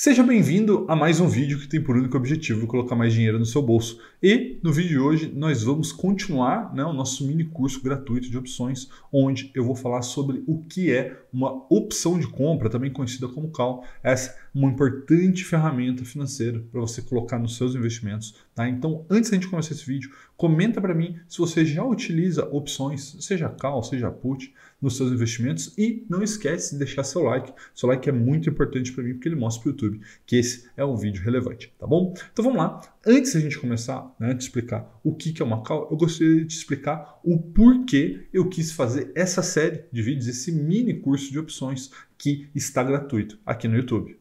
Seja bem-vindo a mais um vídeo que tem por único objetivo colocar mais dinheiro no seu bolso. E no vídeo de hoje nós vamos continuar né, o nosso mini curso gratuito de opções, onde eu vou falar sobre o que é uma opção de compra, também conhecida como CAL. Essa uma importante ferramenta financeira para você colocar nos seus investimentos. Tá? Então, antes da gente começar esse vídeo, comenta para mim se você já utiliza opções, seja call, seja put, nos seus investimentos e não esquece de deixar seu like. Seu like é muito importante para mim porque ele mostra para o YouTube que esse é um vídeo relevante, tá bom? Então vamos lá. Antes da gente começar, né, de explicar o que é uma call, eu gostaria de te explicar o porquê eu quis fazer essa série de vídeos, esse mini curso de opções que está gratuito aqui no YouTube.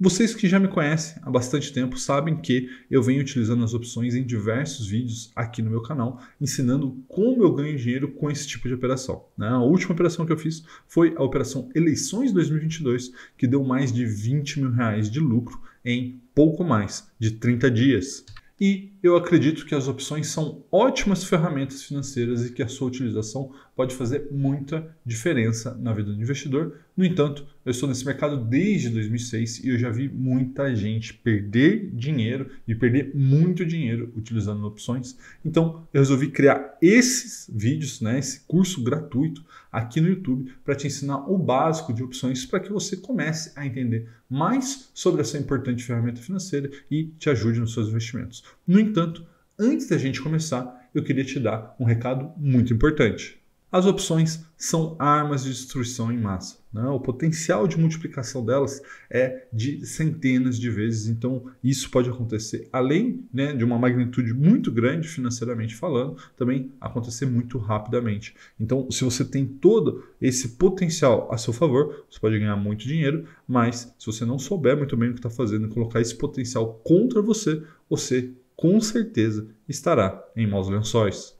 Vocês que já me conhecem há bastante tempo sabem que eu venho utilizando as opções em diversos vídeos aqui no meu canal, ensinando como eu ganho dinheiro com esse tipo de operação. Né? A última operação que eu fiz foi a operação Eleições 2022, que deu mais de 20 mil reais de lucro em pouco mais de 30 dias. E eu acredito que as opções são ótimas ferramentas financeiras e que a sua utilização pode fazer muita diferença na vida do investidor. No entanto, eu estou nesse mercado desde 2006 e eu já vi muita gente perder dinheiro e perder muito dinheiro utilizando opções. Então, eu resolvi criar esses vídeos, né, esse curso gratuito aqui no YouTube para te ensinar o básico de opções para que você comece a entender mais sobre essa importante ferramenta financeira e te ajude nos seus investimentos. No entanto, antes da gente começar, eu queria te dar um recado muito importante. As opções são armas de destruição em massa. Né? O potencial de multiplicação delas é de centenas de vezes, então isso pode acontecer além né, de uma magnitude muito grande financeiramente falando, também acontecer muito rapidamente. Então, se você tem todo esse potencial a seu favor, você pode ganhar muito dinheiro, mas se você não souber muito bem o que está fazendo e colocar esse potencial contra você, você com certeza estará em maus lençóis.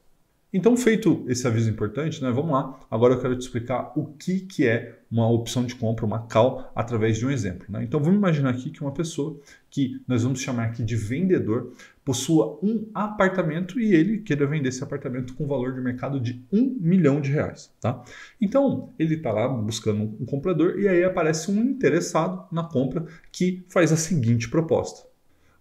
Então, feito esse aviso importante, né, vamos lá. Agora eu quero te explicar o que, que é uma opção de compra, uma call, através de um exemplo. Né? Então, vamos imaginar aqui que uma pessoa que nós vamos chamar aqui de vendedor possua um apartamento e ele queira vender esse apartamento com valor de mercado de um milhão de reais. Tá? Então, ele está lá buscando um comprador e aí aparece um interessado na compra que faz a seguinte proposta.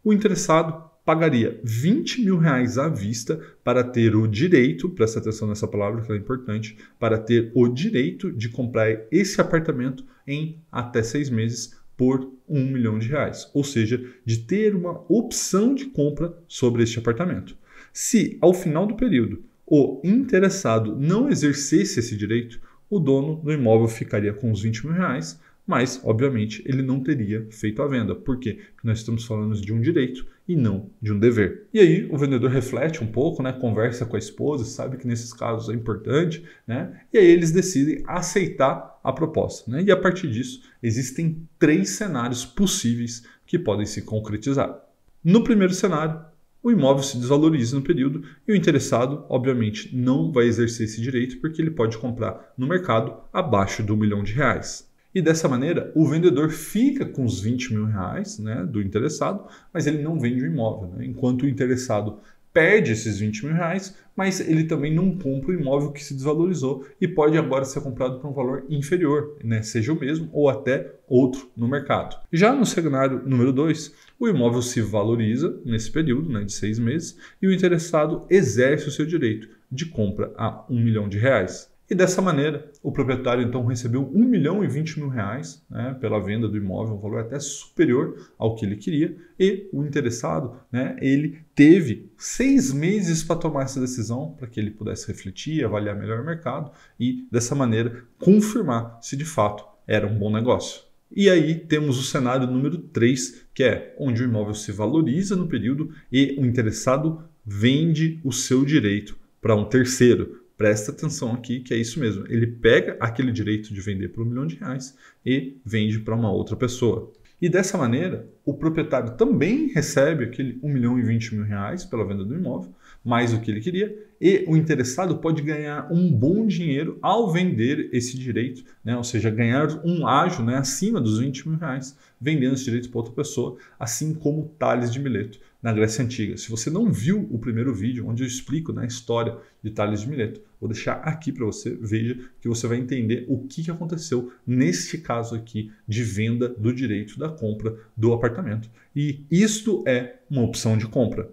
O interessado pagaria 20 mil reais à vista para ter o direito, presta atenção nessa palavra que é importante, para ter o direito de comprar esse apartamento em até seis meses por um milhão de reais, ou seja, de ter uma opção de compra sobre este apartamento. Se ao final do período o interessado não exercesse esse direito, o dono do imóvel ficaria com os 20 mil reais, mas obviamente ele não teria feito a venda, porque nós estamos falando de um direito e não de um dever. E aí o vendedor reflete um pouco, né, conversa com a esposa, sabe que nesses casos é importante, né, e aí eles decidem aceitar a proposta. Né, e a partir disso, existem três cenários possíveis que podem se concretizar. No primeiro cenário, o imóvel se desvaloriza no período e o interessado, obviamente, não vai exercer esse direito porque ele pode comprar no mercado abaixo do milhão de reais. E dessa maneira, o vendedor fica com os 20 mil reais né, do interessado, mas ele não vende o imóvel. Né? Enquanto o interessado perde esses 20 mil reais, mas ele também não compra o imóvel que se desvalorizou e pode agora ser comprado por um valor inferior, né? seja o mesmo ou até outro no mercado. Já no cenário número 2, o imóvel se valoriza nesse período né, de seis meses e o interessado exerce o seu direito de compra a um milhão de reais. E dessa maneira, o proprietário então recebeu 1 milhão e 20 mil reais né, pela venda do imóvel, um valor até superior ao que ele queria, e o interessado, né, ele teve seis meses para tomar essa decisão, para que ele pudesse refletir, avaliar melhor o mercado e, dessa maneira, confirmar se de fato era um bom negócio. E aí temos o cenário número 3, que é onde o imóvel se valoriza no período e o interessado vende o seu direito para um terceiro, Presta atenção aqui que é isso mesmo. Ele pega aquele direito de vender por um milhão de reais e vende para uma outra pessoa. E dessa maneira, o proprietário também recebe aquele 1 milhão e 20 mil reais pela venda do imóvel, mais o que ele queria, e o interessado pode ganhar um bom dinheiro ao vender esse direito, né? ou seja, ganhar um ágio né, acima dos 20 mil reais, vendendo esse direito para outra pessoa, assim como Tales de Mileto na Grécia Antiga. Se você não viu o primeiro vídeo, onde eu explico né, a história de Tales de Mileto, Vou deixar aqui para você, veja que você vai entender o que, aconteceu neste caso aqui de venda do direito da compra do apartamento. E isto é uma opção de compra.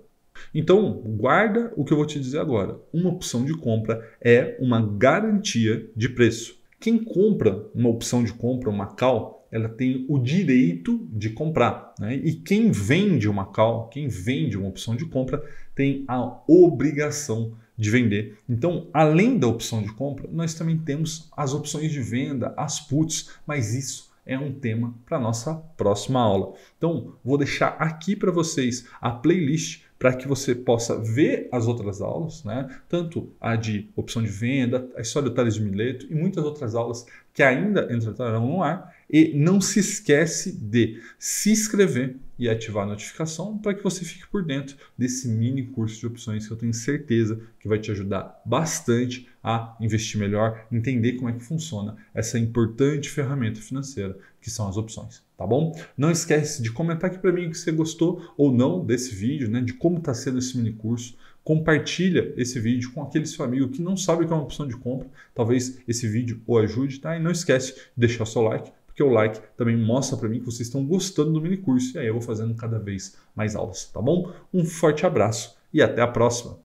Então, guarda o que eu vou te dizer agora. Uma opção de compra é uma garantia de preço. Quem compra uma opção de compra, uma call, ela tem o direito de comprar. Né? E quem vende uma call, quem vende uma opção de compra, tem a obrigação de vender. Então, além da opção de compra, nós também temos as opções de venda, as puts, mas isso é um tema para nossa próxima aula. Então, vou deixar aqui para vocês a playlist para que você possa ver as outras aulas, né? tanto a de opção de venda, a história do Tales de Mileto e muitas outras aulas que ainda entrarão no ar. E não se esquece de se inscrever e ativar a notificação para que você fique por dentro desse mini curso de opções que eu tenho certeza que vai te ajudar bastante a investir melhor, entender como é que funciona essa importante ferramenta financeira que são as opções, tá bom? Não esquece de comentar aqui para mim que você gostou ou não desse vídeo, né, de como está sendo esse mini curso. Compartilha esse vídeo com aquele seu amigo que não sabe o que é uma opção de compra. Talvez esse vídeo o ajude, tá? E não esquece de deixar o seu like porque o like também mostra para mim que vocês estão gostando do mini curso e aí eu vou fazendo cada vez mais aulas, tá bom? Um forte abraço e até a próxima.